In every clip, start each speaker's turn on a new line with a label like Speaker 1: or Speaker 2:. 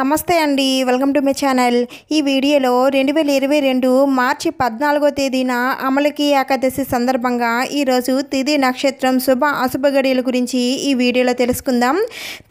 Speaker 1: నమస్తే అండి welcome to my channel ఈ వీడియోలో రెండు వేల ఇరవై రెండు మార్చి పద్నాలుగో తేదీన అమలకి ఏకాదశి సందర్భంగా ఈరోజు తిది నక్షత్రం శుభ అశుభ గడియల గురించి ఈ వీడియోలో తెలుసుకుందాం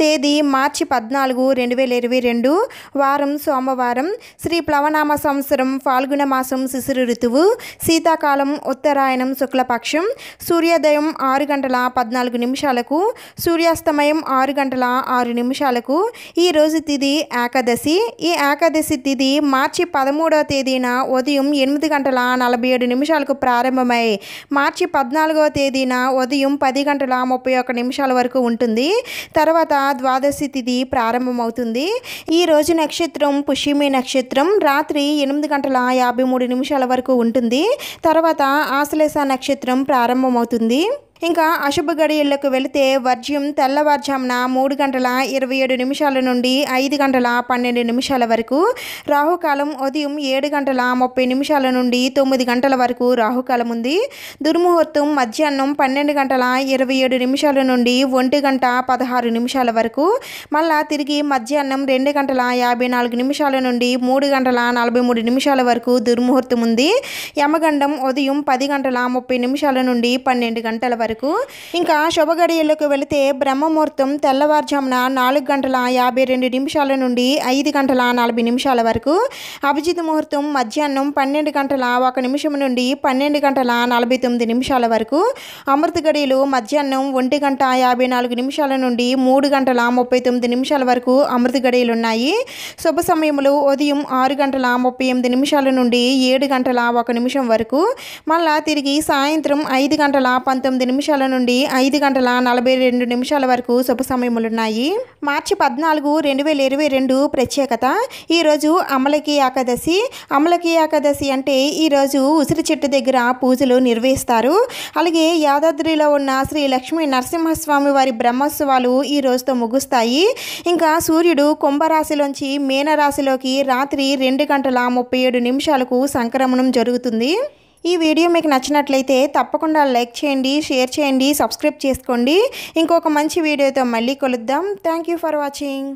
Speaker 1: తేదీ మార్చి పద్నాలుగు రెండు వేల ఇరవై రెండు వారం సోమవారం శ్రీ ప్లవనామ సంవత్సరం ఫాల్గుణ మాసం శిశురు ఋతువు శీతాకాలం ఉత్తరాయణం శుక్లపక్షం సూర్యోదయం ఆరు గంటల పద్నాలుగు నిమిషాలకు సూర్యాస్తమయం ఆరు గంటల ఆరు నిమిషాలకు ఈరోజు తిది ఏకాదశి ఈ ఏకాదశి తిథి మార్చి పదమూడవ తేదీన ఉదయం ఎనిమిది గంటల నలభై ఏడు నిమిషాలకు ప్రారంభమై మార్చి పద్నాలుగవ తేదీన ఉదయం పది గంటల ముప్పై ఒక్క నిమిషాల వరకు ఉంటుంది తర్వాత ద్వాదశి తిథి ప్రారంభమవుతుంది ఈ రోజు నక్షత్రం పుష్యమి నక్షత్రం రాత్రి ఎనిమిది గంటల యాభై మూడు నిమిషాల వరకు ఉంటుంది తర్వాత ఆశ్లేష నక్షత్రం ప్రారంభమవుతుంది ఇంకా అశుభ గడియలకు వెళితే వర్జ్యం తెల్లవారుజామున మూడు గంటల ఇరవై ఏడు నిమిషాల నుండి ఐదు గంటల పన్నెండు నిమిషాల వరకు రాహుకాలం ఉదయం ఏడు గంటల ముప్పై నిమిషాల నుండి తొమ్మిది గంటల వరకు రాహుకాలం ఉంది దుర్ముహూర్తం మధ్యాహ్నం పన్నెండు గంటల ఇరవై ఏడు నిమిషాల నుండి ఒంటి గంట పదహారు నిమిషాల వరకు మళ్ళా తిరిగి మధ్యాహ్నం రెండు గంటల యాభై నాలుగు నిమిషాల నుండి మూడు గంటల నలభై మూడు నిమిషాల వరకు దుర్ముహూర్తం ఉంది యమగండం ఉదయం పది గంటల ముప్పై నిమిషాల నుండి పన్నెండు గంటల వరకు మేరకు ఇంకా శుభగడియల్లోకి వెళితే బ్రహ్మముహూర్తం తెల్లవారుజామున నాలుగు గంటల యాభై రెండు నిమిషాల నుండి ఐదు గంటల నలభై నిమిషాల వరకు అభిజిత్ ముహూర్తం మధ్యాహ్నం పన్నెండు గంటల ఒక నిమిషం నుండి పన్నెండు గంటల నలభై తొమ్మిది నిమిషాల వరకు అమృత గడియలు మధ్యాహ్నం ఒంటి గంట యాభై నాలుగు నిమిషాల నుండి మూడు గంటల ముప్పై తొమ్మిది నిమిషాల వరకు అమృత గడియలు ఉన్నాయి శుభ సమయంలో ఉదయం ఆరు గంటల ముప్పై ఎనిమిది నిమిషాల నుండి ఏడు గంటల ఒక నిమిషం వరకు మళ్ళా తిరిగి సాయంత్రం ఐదు గంటల పంతొమ్మిది నిమిషాల నుండి ఐదు గంటల నలభై రెండు నిమిషాల వరకు శుభ సమయములున్నాయి మార్చి పద్నాలుగు రెండు వేల ఇరవై రెండు ప్రత్యేకత ఈరోజు అమలకి ఏకాదశి అమలకి ఏకాదశి అంటే ఈరోజు ఉసిరి చెట్టు దగ్గర పూజలు నిర్వహిస్తారు అలాగే యాదాద్రిలో ఉన్న శ్రీ లక్ష్మీ నరసింహస్వామి వారి బ్రహ్మోత్సవాలు ఈ రోజుతో ముగుస్తాయి ఇంకా సూర్యుడు కుంభరాశిలోంచి మీనరాశిలోకి రాత్రి రెండు గంటల ముప్పై ఏడు నిమిషాలకు సంక్రమణం జరుగుతుంది ఈ వీడియో మీకు నచ్చినట్లయితే తప్పకుండా లైక్ చేయండి షేర్ చేయండి సబ్స్క్రైబ్ చేసుకోండి ఇంకొక మంచి వీడియోతో మళ్ళీ కలుద్దాం థ్యాంక్ ఫర్ వాచింగ్